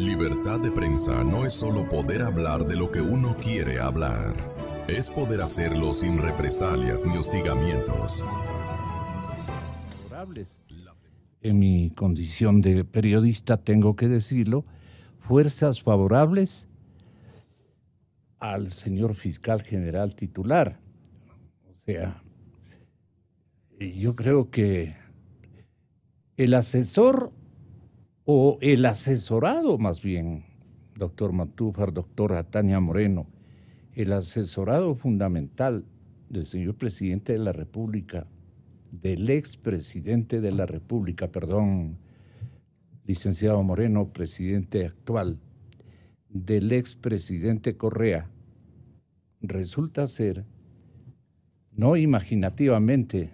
Libertad de prensa no es solo poder hablar de lo que uno quiere hablar, es poder hacerlo sin represalias ni hostigamientos. En mi condición de periodista tengo que decirlo, fuerzas favorables al señor fiscal general titular. O sea, yo creo que el asesor o el asesorado más bien, doctor Matúfar, doctora Tania Moreno, el asesorado fundamental del señor presidente de la República, del expresidente de la República, perdón, licenciado Moreno, presidente actual, del expresidente Correa, resulta ser, no imaginativamente,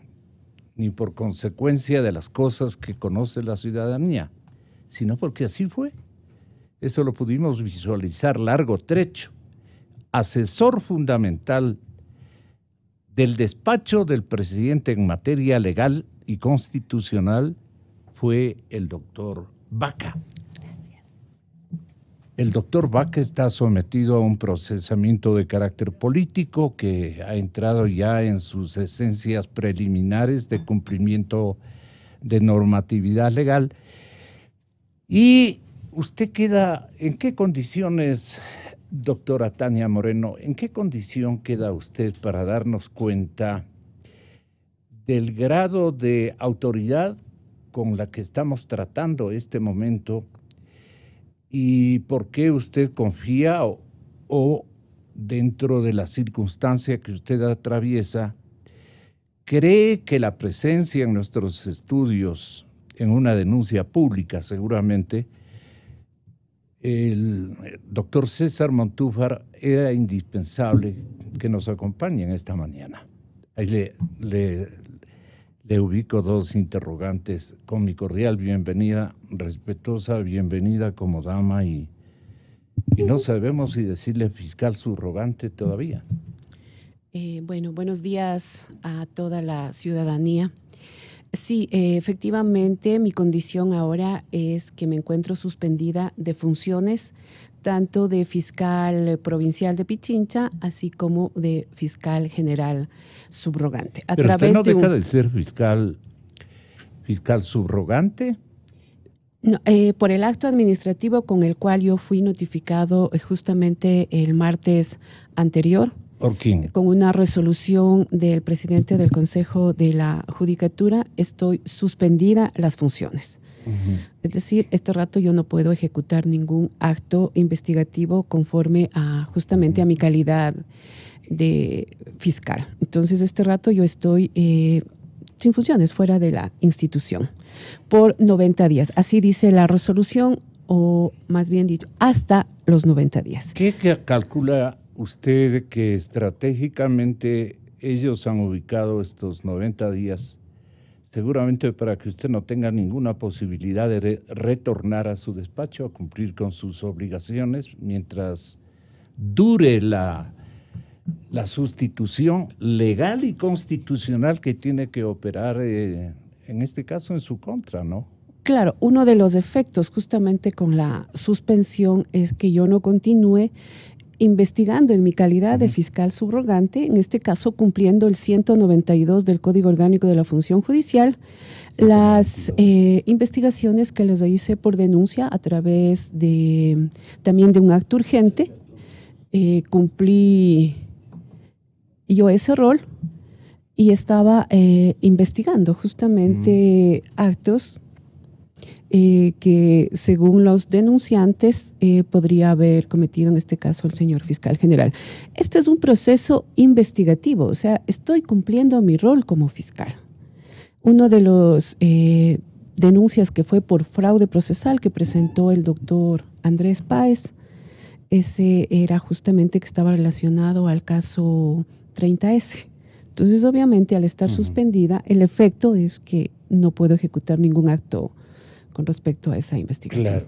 ni por consecuencia de las cosas que conoce la ciudadanía, sino porque así fue. Eso lo pudimos visualizar largo trecho. Asesor fundamental del despacho del presidente en materia legal y constitucional fue el doctor Vaca. El doctor Vaca está sometido a un procesamiento de carácter político que ha entrado ya en sus esencias preliminares de ah. cumplimiento de normatividad legal y usted queda, ¿en qué condiciones, doctora Tania Moreno, en qué condición queda usted para darnos cuenta del grado de autoridad con la que estamos tratando este momento y por qué usted confía o, dentro de la circunstancia que usted atraviesa, cree que la presencia en nuestros estudios en una denuncia pública seguramente, el doctor César Montúfar era indispensable que nos acompañe en esta mañana. Ahí le, ubico dos interrogantes con mi cordial bienvenida, respetuosa bienvenida como dama y, no sabemos si decirle fiscal subrogante todavía. Eh, bueno, buenos días a toda la ciudadanía. Sí, efectivamente, mi condición ahora es que me encuentro suspendida de funciones tanto de fiscal provincial de Pichincha, así como de fiscal general subrogante. A Pero usted no deja de ser fiscal, fiscal subrogante. Eh, por el acto administrativo con el cual yo fui notificado eh, justamente el martes anterior, ¿Por Con una resolución del presidente del Consejo de la Judicatura, estoy suspendida las funciones. Es decir, este rato yo no puedo ejecutar ningún acto investigativo conforme a justamente a mi calidad de fiscal. Entonces, este rato yo estoy eh, sin funciones, fuera de la institución, por 90 días. Así dice la resolución, o más bien dicho, hasta los 90 días. ¿Qué calcula usted que estratégicamente ellos han ubicado estos 90 días, seguramente para que usted no tenga ninguna posibilidad de retornar a su despacho a cumplir con sus obligaciones mientras dure la, la sustitución legal y constitucional que tiene que operar, eh, en este caso, en su contra, ¿no? Claro, uno de los efectos justamente con la suspensión es que yo no continúe investigando en mi calidad de fiscal subrogante, en este caso cumpliendo el 192 del Código Orgánico de la Función Judicial, las eh, investigaciones que les hice por denuncia a través de también de un acto urgente. Eh, cumplí yo ese rol y estaba eh, investigando justamente actos eh, que según los denunciantes eh, podría haber cometido en este caso el señor fiscal general. Este es un proceso investigativo, o sea, estoy cumpliendo mi rol como fiscal. Uno de los eh, denuncias que fue por fraude procesal que presentó el doctor Andrés Páez, ese era justamente que estaba relacionado al caso 30S. Entonces, obviamente, al estar suspendida, el efecto es que no puedo ejecutar ningún acto con respecto a esa investigación. Claro,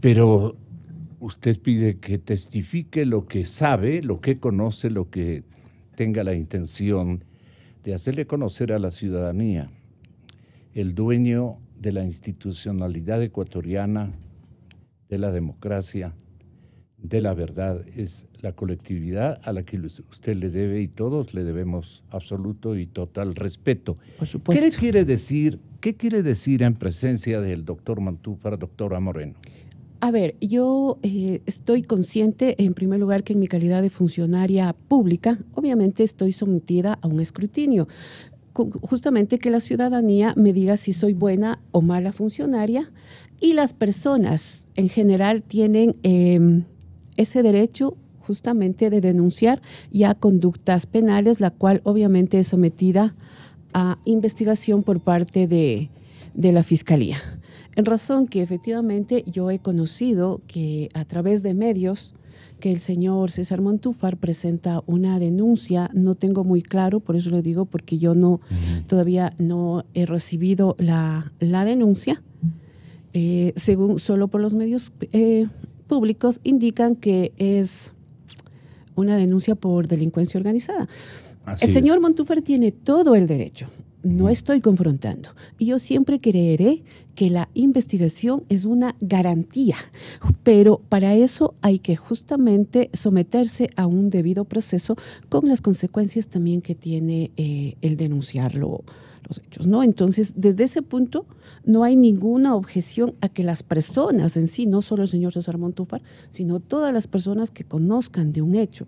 pero usted pide que testifique lo que sabe, lo que conoce, lo que tenga la intención de hacerle conocer a la ciudadanía. El dueño de la institucionalidad ecuatoriana, de la democracia, de la verdad, es la colectividad a la que usted le debe y todos le debemos absoluto y total respeto. ¿Qué quiere decir ¿Qué quiere decir en presencia del doctor Mantúfar, doctora Moreno? A ver, yo eh, estoy consciente, en primer lugar, que en mi calidad de funcionaria pública, obviamente estoy sometida a un escrutinio. justamente que la ciudadanía me diga si soy buena o mala funcionaria y las personas en general tienen em, ese derecho justamente de denunciar ya conductas penales, la cual obviamente es sometida a a investigación por parte de, la Fiscalía. En razón que efectivamente yo he conocido que a través de medios que el señor César Montúfar presenta una denuncia, no tengo muy claro, por eso lo digo, porque yo no todavía no he recibido la, denuncia. Eh, según solo por los medios eh, públicos indican que es una denuncia por delincuencia organizada el señor Montúfar tiene todo el derecho. No estoy confrontando. Y yo siempre creeré que la investigación es una garantía, pero para eso hay que justamente someterse a un debido proceso con las consecuencias también que tiene eh, el denunciarlo los hechos, ¿no? Entonces, desde ese punto no hay ninguna objeción a que las personas en sí, no solo el señor César Montúfar, sino todas las personas que conozcan de un hecho,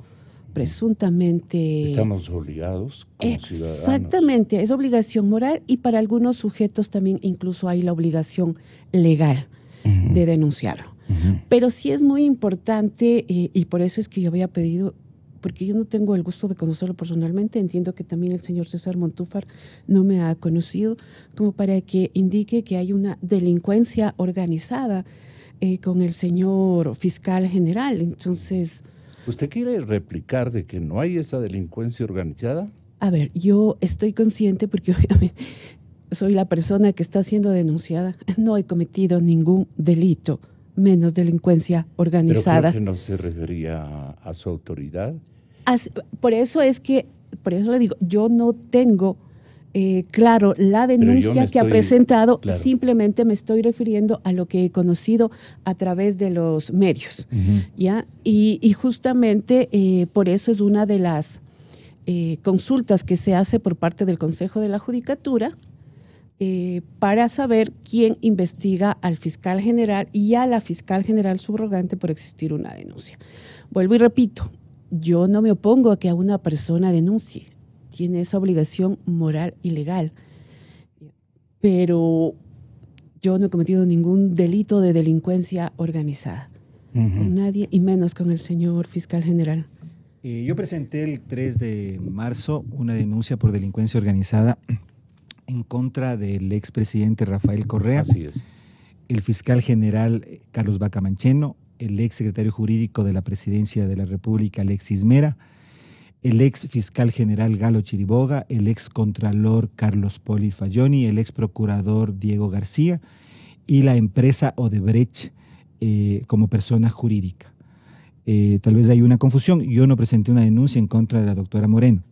presuntamente... Estamos obligados como ciudadanos. Exactamente, es obligación moral y para algunos sujetos también incluso hay la obligación legal de denunciarlo. Pero sí es muy importante eh, y, por eso es que yo había pedido porque yo no tengo el gusto de conocerlo personalmente, entiendo que también el señor César Montúfar no me ha conocido, como para que indique que hay una delincuencia organizada eh, con el señor fiscal general. Entonces, ¿Usted quiere replicar de que no hay esa delincuencia organizada? A ver, yo estoy consciente porque obviamente soy la persona que está siendo denunciada. No he cometido ningún delito, menos delincuencia organizada. ¿Pero que no se refería a su autoridad? por eso es que, por eso le digo, yo no tengo eh, claro, la denuncia que ha presentado, simplemente me estoy refiriendo a lo que he conocido a través de los medios. ¿ya? Y, justamente eh, por eso es una de las eh, consultas que se hace por parte del Consejo de la Judicatura para saber quién investiga al fiscal general y a la fiscal general subrogante por existir una denuncia. Vuelvo y repito, yo no me opongo a que a una persona denuncie tiene esa obligación moral y legal. Pero yo no he cometido ningún delito de delincuencia organizada. Nadie, y menos con el señor fiscal general. yo presenté el 3 de marzo una denuncia por delincuencia organizada en contra del expresidente Rafael Correa, Así el fiscal general Carlos Bacamancheno, el ex secretario jurídico de la presidencia de la República, Alexis Mera, el ex fiscal general Galo Chiriboga, el ex contralor Carlos Poli el ex procurador Diego García y la empresa Odebrecht eh, como persona jurídica. Eh, tal vez hay una confusión, yo no presenté una denuncia en contra de la doctora Moreno.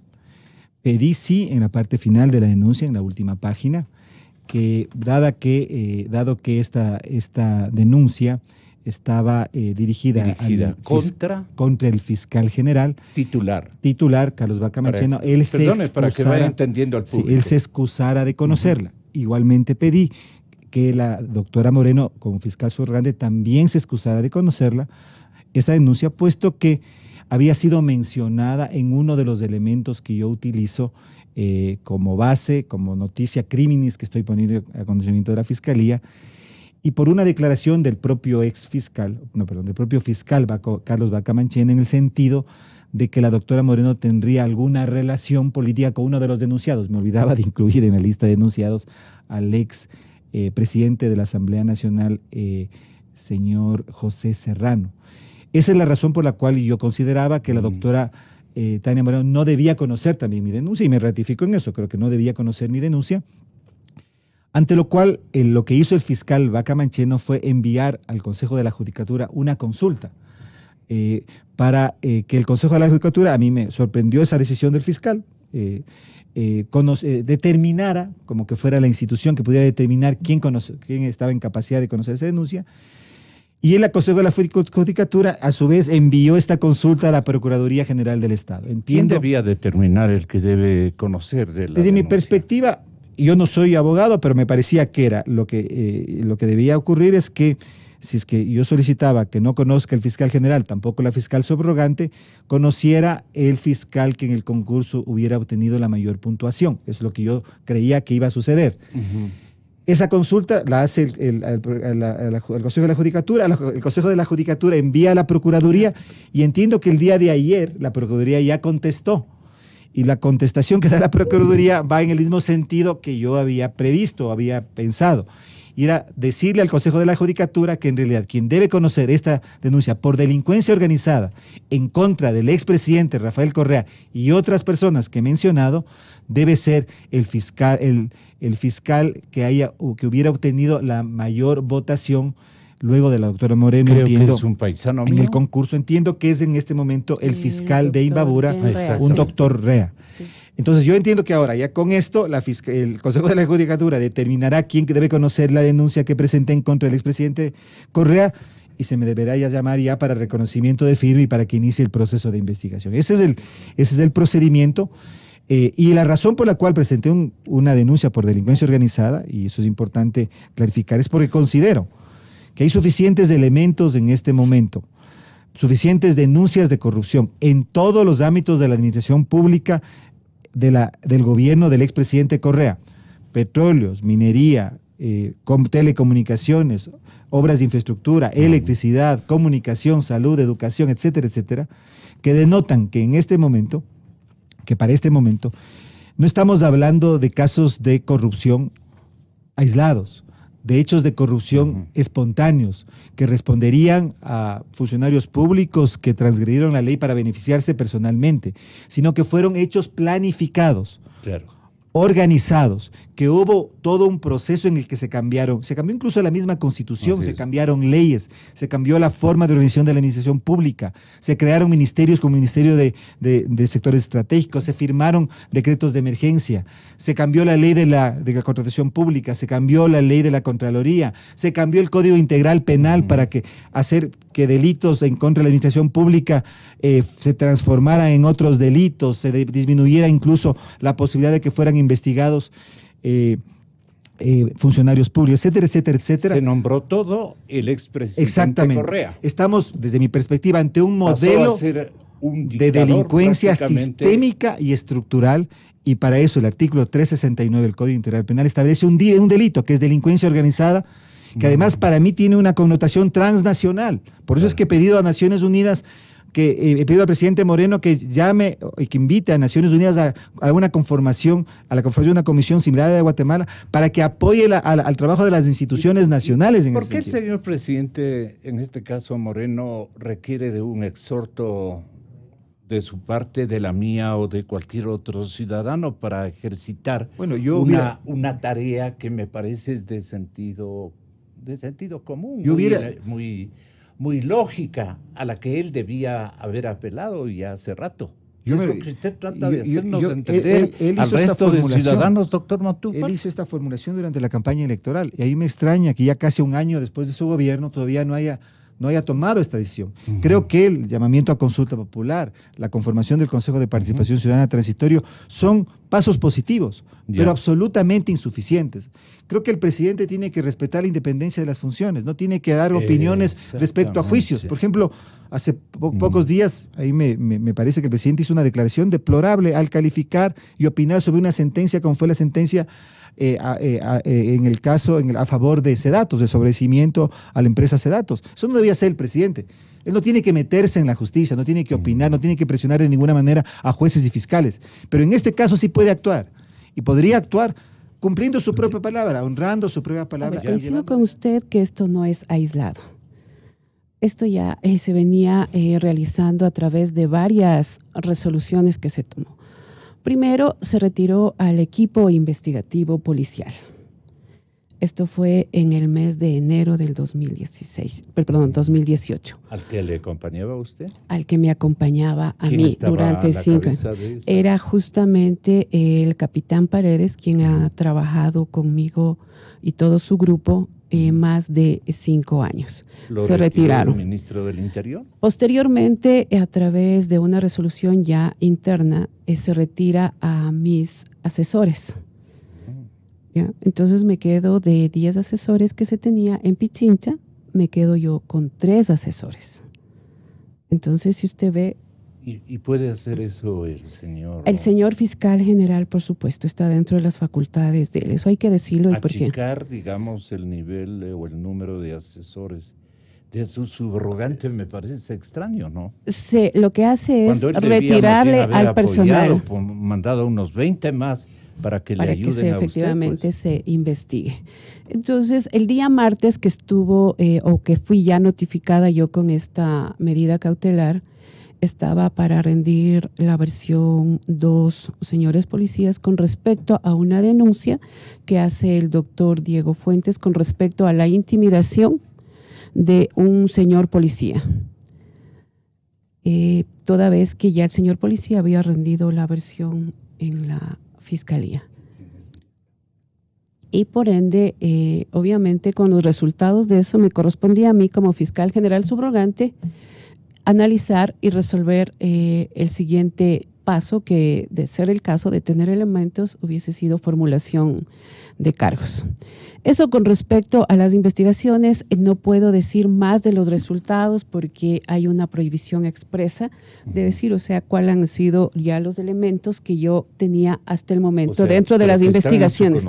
Pedí sí en la parte final de la denuncia, en la última página, que, dada que eh, dado que esta, esta denuncia estaba eh, dirigida, contra el fiscal general titular titular Carlos vaca Para, él se para que vaya entendiendo al él se excusara de conocerla. Igualmente pedí que la doctora Moreno, como fiscal subrogante, también se excusara de conocerla esa denuncia, puesto que había sido mencionada en uno de los elementos que yo utilizo eh, como base, como noticia criminis que estoy poniendo a conocimiento de la Fiscalía, y por una declaración del propio ex fiscal, no, perdón, del propio fiscal Carlos Bacamanchen, en el sentido de que la doctora Moreno tendría alguna relación política con uno de los denunciados. Me olvidaba de incluir en la lista de denunciados al ex eh, presidente de la Asamblea Nacional, eh, señor José Serrano. Esa es la razón por la cual yo consideraba que la mm. doctora eh, Tania Moreno no debía conocer también mi denuncia y me ratificó en eso. Creo que no debía conocer mi denuncia ante lo cual, eh, lo que hizo el fiscal Vaca Mancheno fue enviar al Consejo de la Judicatura una consulta eh, para eh, que el Consejo de la Judicatura, a mí me sorprendió esa decisión del fiscal, determinara, como que fuera la institución que pudiera determinar quién, estaba en capacidad de conocer esa denuncia, y el Consejo de la Judicatura, a su vez, envió esta consulta a la Procuraduría General del Estado. ¿Quién debía determinar el que debe conocer de la Desde mi perspectiva, yo no soy abogado, pero me parecía que era lo que, eh, lo que debía ocurrir es que si es que yo solicitaba que no conozca el fiscal general, tampoco la fiscal subrogante, conociera el fiscal que en el concurso hubiera obtenido la mayor puntuación. Es lo que yo creía que iba a suceder. Esa consulta la hace el, Consejo de la Judicatura, el Consejo de la Judicatura envía a la Procuraduría y entiendo que el día de ayer la Procuraduría ya contestó y la contestación que da la Procuraduría va en el mismo sentido que yo había previsto, había pensado. Y era decirle al Consejo de la Judicatura que en realidad quien debe conocer esta denuncia por delincuencia organizada en contra del expresidente Rafael Correa y otras personas que he mencionado, debe ser el fiscal, el, fiscal que, haya, que hubiera obtenido la mayor votación luego de la doctora Moreno, entiendo, en el concurso, entiendo que es en este momento el fiscal de Inbabura, un doctor Rea. Entonces yo entiendo que ahora ya con esto el Consejo de la Judicatura determinará quién debe conocer la denuncia que presenté en contra del expresidente Correa y se me deberá ya llamar ya para reconocimiento de firma y para que inicie el proceso de investigación. Ese es el, ese es el procedimiento. Eh, y la razón por la cual presenté una denuncia por delincuencia organizada, y eso es importante clarificar, es porque considero hay suficientes elementos en este momento, suficientes denuncias de corrupción en todos los ámbitos de la administración pública del gobierno del expresidente Correa, petróleos, minería, eh, telecomunicaciones, obras de infraestructura, electricidad, comunicación, salud, educación, etcétera, etcétera, que denotan que en este momento, que para este momento, no estamos hablando de casos de corrupción aislados, de hechos de corrupción espontáneos que responderían a funcionarios públicos que transgredieron la ley para beneficiarse personalmente, sino que fueron hechos planificados. Claro organizados, que hubo todo un proceso en el que se cambiaron, se cambió incluso la misma constitución, se cambiaron leyes, se cambió la forma de organización de la administración pública, se crearon ministerios como Ministerio de, Sectores Estratégicos, se firmaron decretos de emergencia, se cambió la ley de la, contratación pública, se cambió la ley de la Contraloría, se cambió el Código Integral Penal para que hacer que delitos en contra de la administración pública eh, se transformaran en otros delitos, se disminuyera incluso la posibilidad de que fueran investigados eh, eh, funcionarios públicos, etcétera, etcétera, etcétera. Se nombró todo el expresidente Exactamente. Correa. Estamos, desde mi perspectiva, ante un modelo de delincuencia sistémica y estructural. Y para eso el artículo 369 del Código Integral Penal establece un, delito que es delincuencia organizada, que mm. además para mí tiene una connotación transnacional. Por eso es que he pedido a Naciones Unidas que he eh, pedido al presidente Moreno que llame y que invite a Naciones Unidas a, alguna una conformación, a la conformación de una comisión similar a la de Guatemala, para que apoye al trabajo de las instituciones nacionales. En ¿Por qué el señor presidente, en este caso Moreno, requiere de un exhorto de su parte, de la mía o de cualquier otro ciudadano para ejercitar una, tarea que me parece es de sentido, de sentido común, yo muy muy lógica a la que él debía haber apelado ya hace rato. Yo es que usted trata de hacernos entender al resto de ciudadanos, doctor Matú. Él hizo esta formulación durante la campaña electoral y ahí me extraña que ya casi un año después de su gobierno todavía no haya no haya tomado esta decisión. Creo que el llamamiento a consulta popular, la conformación del Consejo de Participación Ciudadana Transitorio son pasos positivos, pero absolutamente insuficientes. Creo que el presidente tiene que respetar la independencia de las funciones, no tiene que dar opiniones respecto a juicios. Por ejemplo, hace pocos días, ahí me, me, parece que el presidente hizo una declaración deplorable al calificar y opinar sobre una sentencia como fue la sentencia eh, eh, eh, en el caso a favor de Sedatos, de sobrecimiento a la empresa Sedatos. Eso no debía ser el presidente. Él no tiene que meterse en la justicia, no tiene que opinar, no tiene que presionar de ninguna manera a jueces y fiscales. Pero en este caso sí puede actuar y podría actuar cumpliendo su propia palabra, honrando su propia palabra. Ver, coincido con usted que esto no es aislado. Esto ya se venía realizando a través de varias resoluciones que se tomó. Primero se retiró al equipo investigativo policial. Esto fue en el mes de enero del 2016, perdón, 2018. ¿Al que le acompañaba usted? Al que me acompañaba a mí durante cinco años. Era justamente el capitán Paredes, quien ha trabajado conmigo y todo su grupo eh, más de cinco años. se retiraron. El ministro del Interior? Posteriormente, a través de una resolución ya interna, eh, se retira a mis asesores. Mm. Entonces me quedo de 10 asesores que se tenía en Pichincha, me quedo yo con tres asesores. Entonces, si usted ve, ¿Y, puede hacer eso el señor? El señor fiscal general, por supuesto, está dentro de las facultades de él. Eso hay que decirlo. Y Achicar, digamos, el nivel o el número de asesores de su subrogante me parece extraño, ¿no? Sí, lo que hace es retirarle al personal. Mandado unos 20 más para que le ayuden que Para que efectivamente pues. se investigue. Entonces, el día martes que estuvo eh, o que fui ya notificada yo con esta medida cautelar, estaba para rendir la versión dos señores policías con respecto a una denuncia que hace el doctor Diego Fuentes con respecto a la intimidación de un señor policía. Eh, toda vez que ya el señor policía había rendido la versión en la fiscalía. Y por ende, eh, obviamente, con los resultados de eso me correspondía a mí como fiscal general subrogante analizar y resolver eh, el siguiente paso que, de ser el caso de tener elementos, hubiese sido formulación de cargos. Eso con respecto a las investigaciones, no puedo decir más de los resultados porque hay una prohibición expresa de decir, o sea, cuáles han sido ya los elementos que yo tenía hasta el momento dentro de las investigaciones.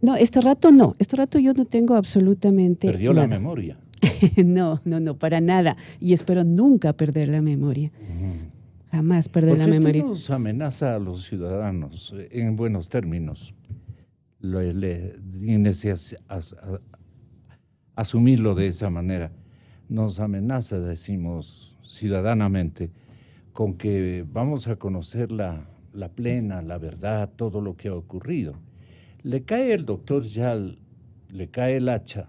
No, este rato no, este rato yo no tengo absolutamente. Perdió la memoria. no, no, no, para nada. Y espero nunca perder la memoria. Jamás perder la memoria. nos amenaza a los ciudadanos, eh, en buenos términos. asumirlo de esa manera. Nos amenaza, decimos ciudadanamente, con que vamos a conocer la, la plena, la verdad, todo lo que ha ocurrido. Le cae el doctor Yal, le cae el hacha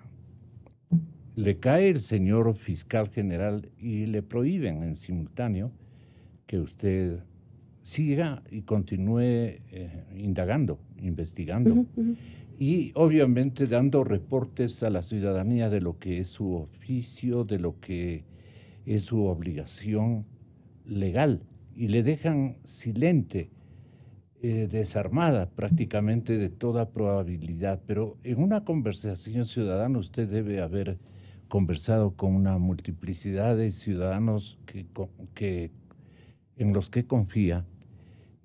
le cae el señor fiscal general y le prohíben en simultáneo que usted siga y continúe eh, indagando, investigando. Y obviamente dando reportes a la ciudadanía de lo que es su oficio, de lo que es su obligación legal. Y le dejan silente, eh, desarmada prácticamente de toda probabilidad. Pero en una conversación ciudadana usted debe haber conversado con una multiplicidad de ciudadanos que, en los que confía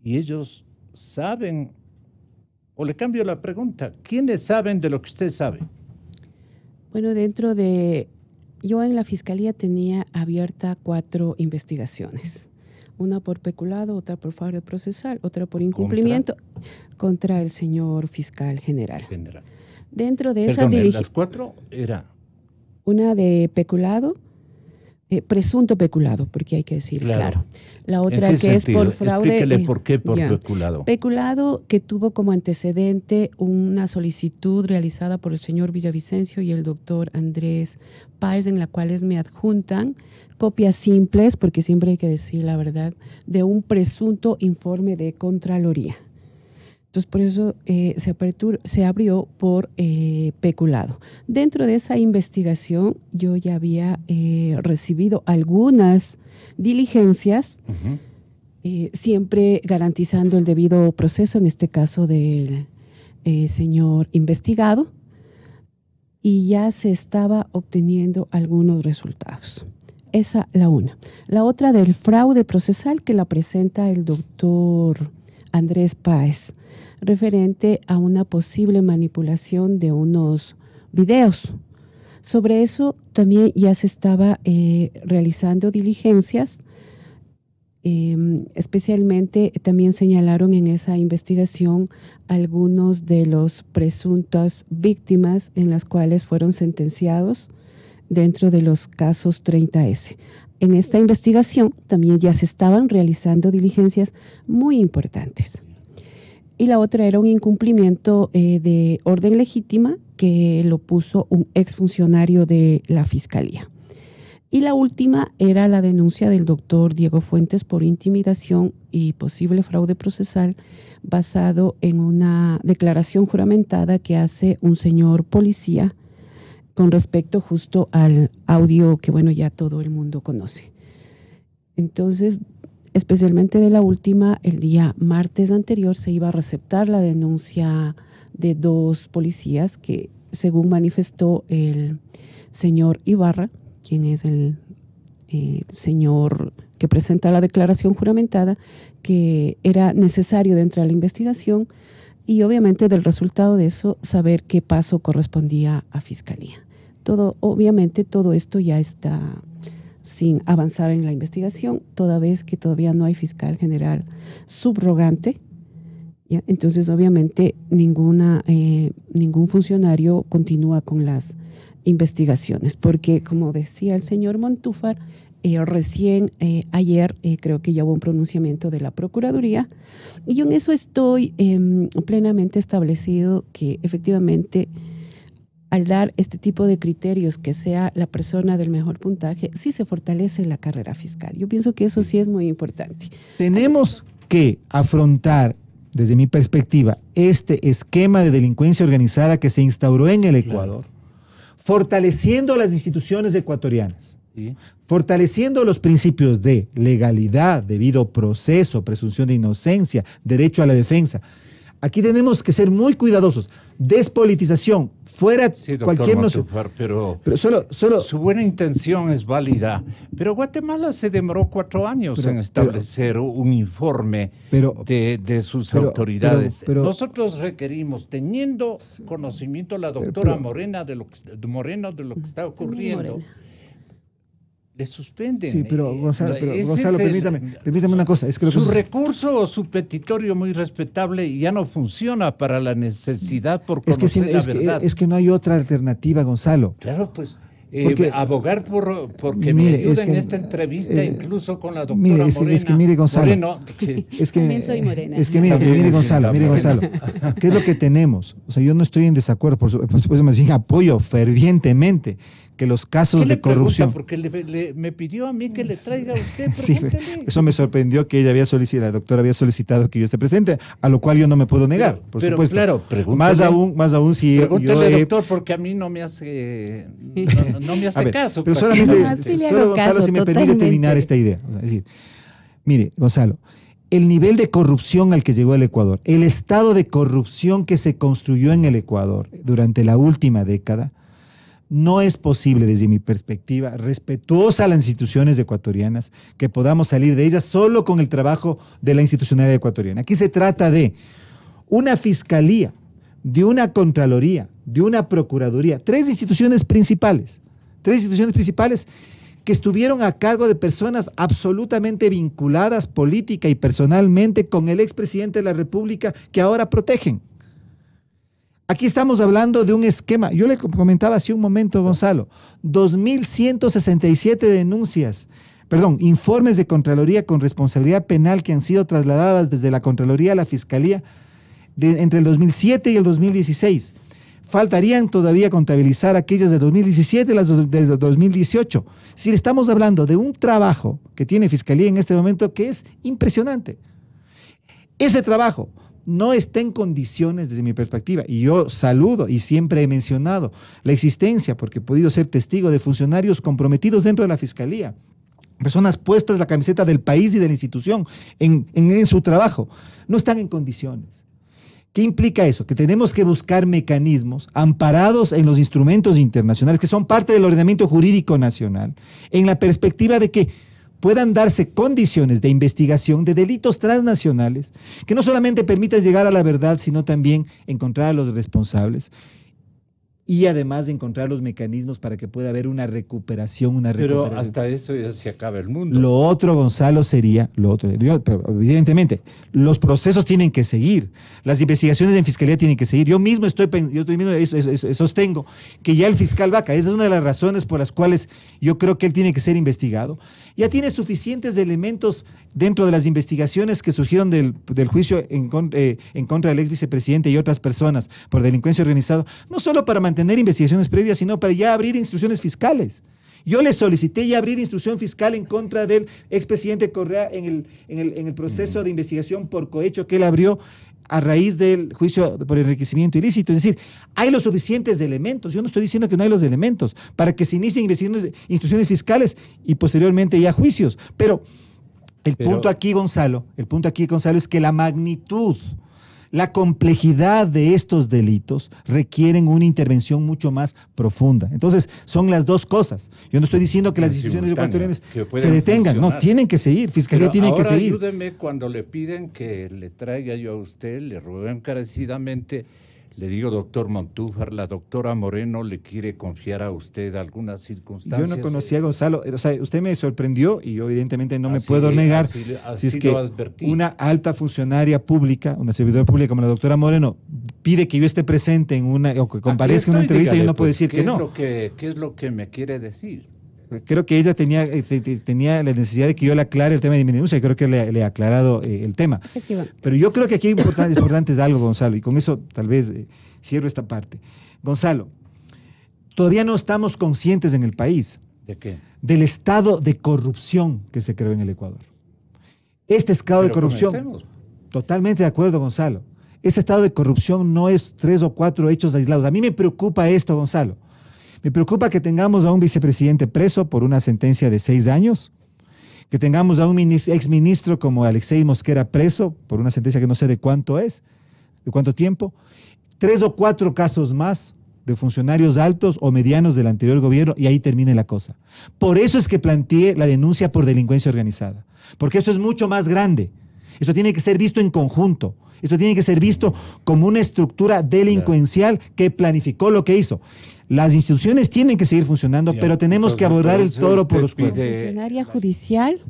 y ellos saben, o le cambio la pregunta, ¿quiénes saben de lo que usted sabe? Bueno, dentro de, yo en la Fiscalía tenía abierta cuatro investigaciones una por peculado, otra por fraude procesal, otra por incumplimiento contra, el señor fiscal general. Dentro de esas diligencias. Las cuatro era una de peculado, eh, presunto peculado, porque hay que decir claro. La otra que es por fraude. Explíquele eh, por qué por peculado. Peculado que tuvo como antecedente una solicitud realizada por el señor Villavicencio y el doctor Andrés Páez, en la cual me adjuntan copias simples, porque siempre hay que decir la verdad, de un presunto informe de Contraloría. Entonces, por eso eh, se, abrió por eh, peculado. Dentro de esa investigación, yo ya había eh, recibido algunas diligencias, siempre garantizando el debido proceso, en este caso del señor investigado, y ya se estaba obteniendo algunos resultados. Esa la una. La otra del fraude procesal que la presenta el doctor Andrés Páez referente a una posible manipulación de unos videos. Sobre eso también ya se estaba eh, realizando diligencias. Em, especialmente también señalaron en esa investigación algunos de los presuntos víctimas en las cuales fueron sentenciados dentro de los casos 30S en esta investigación también ya se estaban realizando diligencias muy importantes. Y la otra era un incumplimiento eh, de orden legítima que lo puso un exfuncionario de la Fiscalía. Y la última era la denuncia del doctor Diego Fuentes por intimidación y posible fraude procesal basado en una declaración juramentada que hace un señor policía con respecto justo al audio que, bueno, ya todo el mundo conoce. Entonces, especialmente de la última, el día martes anterior se iba a receptar la denuncia de dos policías que, según manifestó el señor Ibarra, quien es el eh, señor que presenta la declaración juramentada, que era necesario dentro de la investigación y obviamente del resultado de eso saber qué paso correspondía a fiscalía. Todo, obviamente todo esto ya está sin avanzar en la investigación, toda vez que todavía no hay fiscal general subrogante. ¿ya? Entonces, obviamente, ninguna, eh, ningún funcionario continúa con las investigaciones, porque como decía el señor Montúfar, eh, recién eh, ayer eh, creo que ya hubo un pronunciamiento de la Procuraduría y en eso estoy em, plenamente establecido que efectivamente al dar este tipo de criterios que sea la persona del mejor puntaje, sí se fortalece la carrera fiscal. Yo pienso que eso sí es muy importante. Tenemos que afrontar, desde mi perspectiva, este esquema de delincuencia organizada que se instauró en el Ecuador, fortaleciendo las instituciones ecuatorianas Fortaleciendo los principios de legalidad, debido proceso, presunción de inocencia, derecho a la defensa. Aquí tenemos que ser muy cuidadosos. Despolitización, fuera de cualquier noción pero, su buena intención es válida. Pero Guatemala se demoró cuatro años en establecer un informe de, sus autoridades. Nosotros requerimos, teniendo conocimiento la eh, doctora Morena de lo que, Moreno de lo que está ocurriendo le suspenden. Sí, pero eh, Gonzalo, permítame, permítame una cosa. su recurso o su petitorio muy respetable ya no funciona para la necesidad por conocer es que la verdad. es que no hay otra alternativa, Gonzalo. Claro, pues eh, abogar por porque me ayuda en esta entrevista eh, incluso con la doctora mire, es mire Gonzalo, Moreno, es que, mire, Gonzalo, mire Gonzalo, ¿qué es lo que tenemos? O sea, yo no estoy en desacuerdo, por supuesto, me apoyo fervientemente que los casos de corrupción. Porque le, me pidió a mí que le traiga a usted. Sí, eso me sorprendió que ella había solicitado, la doctora había solicitado que yo esté presente, a lo cual yo no me puedo negar, pero, supuesto. pero Claro, Más aún, más aún si. doctor, porque a mí no me hace, no, me hace caso. Pero pues. solamente, Gonzalo, si me permite terminar esta idea. decir, mire, Gonzalo el nivel de corrupción al que llegó el Ecuador, el estado de corrupción que se construyó en el Ecuador durante la última década, no es posible, desde mi perspectiva, respetuosa a las instituciones ecuatorianas, que podamos salir de ellas solo con el trabajo de la institucionalidad ecuatoriana. Aquí se trata de una fiscalía, de una contraloría, de una procuraduría, tres instituciones principales, tres instituciones principales que estuvieron a cargo de personas absolutamente vinculadas política y personalmente con el expresidente de la República que ahora protegen. Aquí estamos hablando de un esquema. Yo le comentaba hace un momento, Gonzalo, 2.167 denuncias, perdón, informes de Contraloría con responsabilidad penal que han sido trasladadas desde la Contraloría a la Fiscalía entre el 2007 y el 2016. Faltarían todavía contabilizar aquellas de 2017 y las de 2018. Si estamos hablando de un trabajo que tiene Fiscalía en este momento que es impresionante. Ese trabajo no está en condiciones desde mi perspectiva, y yo saludo y siempre he mencionado la existencia, porque he podido ser testigo de funcionarios comprometidos dentro de la Fiscalía, personas puestas la camiseta del país y de la institución en, en su trabajo, no están en condiciones. ¿Qué implica eso? Que tenemos que buscar mecanismos amparados en los instrumentos internacionales que son parte del ordenamiento jurídico nacional, en la perspectiva de que puedan darse condiciones de investigación de delitos transnacionales que no solamente permitan llegar a la verdad, sino también encontrar a los responsables y además de encontrar los mecanismos para que pueda haber una recuperación, una recuperación. Pero hasta eso ya se acaba el mundo. Lo otro, Gonzalo, sería, lo otro, pero evidentemente, los procesos tienen que seguir, las investigaciones en fiscalía tienen que seguir. Yo mismo estoy, yo mismo, sostengo que ya el fiscal Vaca, esa es una de las razones por las cuales yo creo que él tiene que ser investigado, ya tiene suficientes elementos dentro de las investigaciones que surgieron del, del juicio en, eh, en contra del ex vicepresidente y otras personas por delincuencia organizada, no solo para mantener tener investigaciones previas, sino para ya abrir instrucciones fiscales. Yo le solicité ya abrir instrucción fiscal en contra del expresidente Correa en el, en el, en el proceso mm. de investigación por cohecho que él abrió a raíz del juicio por enriquecimiento ilícito. Es decir, hay los suficientes elementos. Yo no estoy diciendo que no hay los elementos para que se inicien investigaciones, instrucciones fiscales y posteriormente ya juicios. Pero el punto aquí, Gonzalo, el punto aquí, Gonzalo, es que la magnitud la complejidad de estos delitos requieren una intervención mucho más profunda. Entonces, son las dos cosas. Yo no estoy diciendo que las instituciones ecuatorianas se detengan, no, tienen que seguir, Fiscalía tiene que seguir. Ayúdeme cuando le piden que le traiga yo a usted, le ruego encarecidamente le digo, doctor Montúfar, la doctora Moreno le quiere confiar a usted algunas circunstancias. Yo no ¿eh? conocía a Gonzalo, o sea, usted me sorprendió y yo evidentemente no me puedo negar. Así, es que una alta funcionaria pública, una servidora pública como la doctora Moreno, pide que yo esté presente en una, o que comparezca en una entrevista, yo no puedo pues, decir que no. ¿Qué es lo que me quiere decir? creo que ella tenía, eh, tenía la necesidad de que yo le aclare el tema de mi denuncia y creo que le, ha he aclarado eh, el tema. Pero yo creo que aquí es importante es algo, Gonzalo, y con eso tal vez eh, cierro esta parte. Gonzalo, todavía no estamos conscientes en el país. Del estado de corrupción que se creó en el Ecuador. Este estado de corrupción. Totalmente de acuerdo, Gonzalo. Este estado de corrupción no es tres o cuatro hechos aislados. A mí me preocupa esto, Gonzalo. Me preocupa que tengamos a un vicepresidente preso por una sentencia de seis años, que tengamos a un exministro como Alexei Mosquera preso por una sentencia que no sé de cuánto es, de cuánto tiempo, tres o cuatro casos más de funcionarios altos o medianos del anterior gobierno y ahí termine la cosa. Por eso es que planteé la denuncia por delincuencia organizada, porque esto es mucho más grande. Esto tiene que ser visto en conjunto. Esto tiene que ser visto como una estructura delincuencial que planificó lo que hizo. Las instituciones tienen que seguir funcionando, pero tenemos que abordar el toro por los cuernos. área judicial,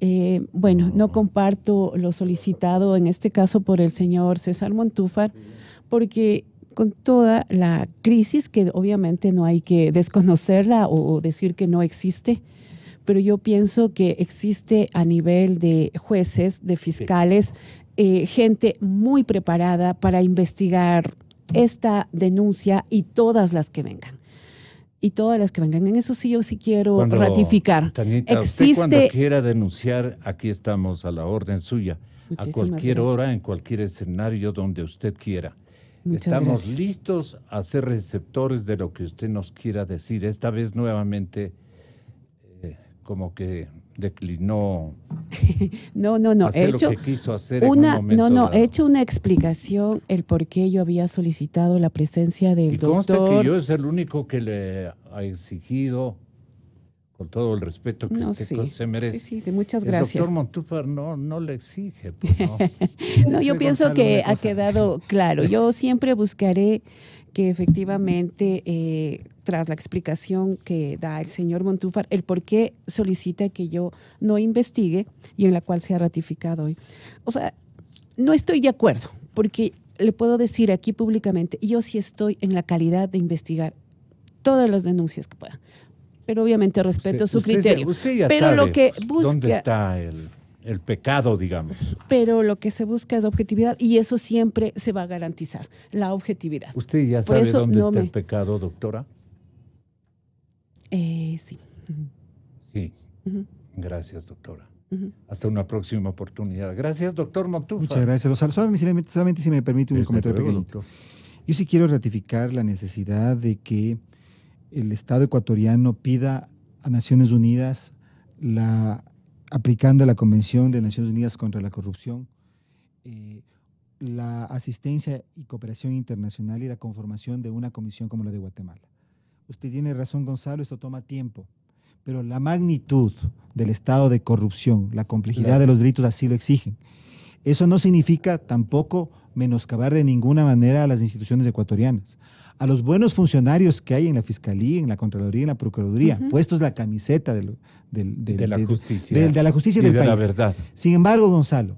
eh, bueno, no comparto lo solicitado en este caso por el señor César Montúfar, porque con toda la crisis, que obviamente no hay que desconocerla o decir que no existe, pero yo pienso que existe a nivel de jueces, de fiscales, eh, gente muy preparada para investigar esta denuncia y todas las que vengan. Y todas las que vengan. En eso sí yo sí quiero ratificar. Existe... usted cuando quiera denunciar, aquí estamos a la orden suya. a cualquier hora, en cualquier escenario donde usted quiera. estamos listos a ser receptores de lo que usted nos quiera decir. Esta vez nuevamente como que declinó. no, no, no. hecho quiso hacer una, no, no. He hecho una explicación el por qué yo había solicitado la presencia del y doctor. Consta que yo es el único que le ha exigido, con todo el respeto que este se merece. Sí, sí, muchas gracias. El doctor Montúfar no, le exige. Pues, yo este pienso que ha quedado claro. Yo siempre buscaré que efectivamente, eh, tras la explicación que da el señor Montúfar, el por qué solicita que yo no investigue y en la cual se ha ratificado hoy. O sea, no estoy de acuerdo, porque le puedo decir aquí públicamente, yo sí estoy en la calidad de investigar todas las denuncias que pueda, pero obviamente respeto su criterio. pero lo que busca, dónde está el el pecado, digamos. Pero lo que se busca es objetividad y eso siempre se va a garantizar, la objetividad. ¿Usted ya sabe dónde está el pecado, doctora? Eh, sí. Sí. Gracias, doctora. Hasta una próxima oportunidad. Gracias, doctor Montufa. Muchas gracias, Rosario. Solamente, si me permite un comentario Yo sí quiero ratificar la necesidad de que el Estado ecuatoriano pida a Naciones Unidas la aplicando la Convención de Naciones Unidas contra la Corrupción, eh, la asistencia y cooperación internacional y la conformación de una comisión como la de Guatemala. Usted tiene razón, Gonzalo, esto toma tiempo, pero la magnitud del estado de corrupción, la complejidad de los delitos así lo exigen. Eso no significa tampoco menoscabar de ninguna manera a las instituciones ecuatorianas a los buenos funcionarios que hay en la Fiscalía, en la Contraloría, en la Procuraduría, puestos la camiseta de, la justicia. la justicia del país. la verdad. Sin embargo, Gonzalo,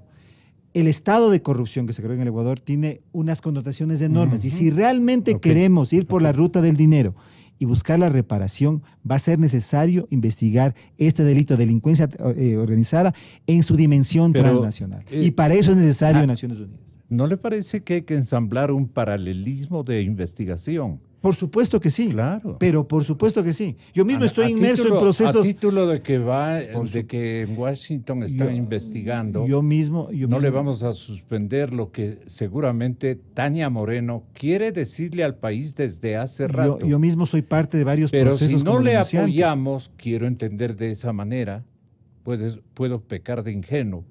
el estado de corrupción que se creó en el Ecuador tiene unas connotaciones enormes. Y si realmente queremos ir por la ruta del dinero y buscar la reparación, va a ser necesario investigar este delito de delincuencia eh, organizada en su dimensión transnacional. y eh, para eso es necesario ah, Naciones Unidas. ¿No le parece que hay que ensamblar un paralelismo de investigación? Por supuesto que sí. Claro. Pero por supuesto que sí. Yo mismo estoy inmerso en procesos. A título de que va, de que Washington está investigando. Yo mismo. no le vamos a suspender lo que seguramente Tania Moreno quiere decirle al país desde hace rato. Yo, mismo soy parte de varios pero procesos. Pero si no le apoyamos, quiero entender de esa manera, puedes, puedo pecar de ingenuo.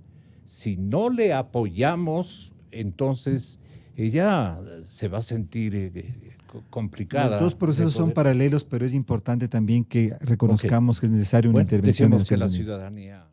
Si no le apoyamos entonces ella se va a sentir eh, complicada. Los dos procesos son paralelos, pero es importante también que reconozcamos que es necesaria una intervención. de la ciudadanía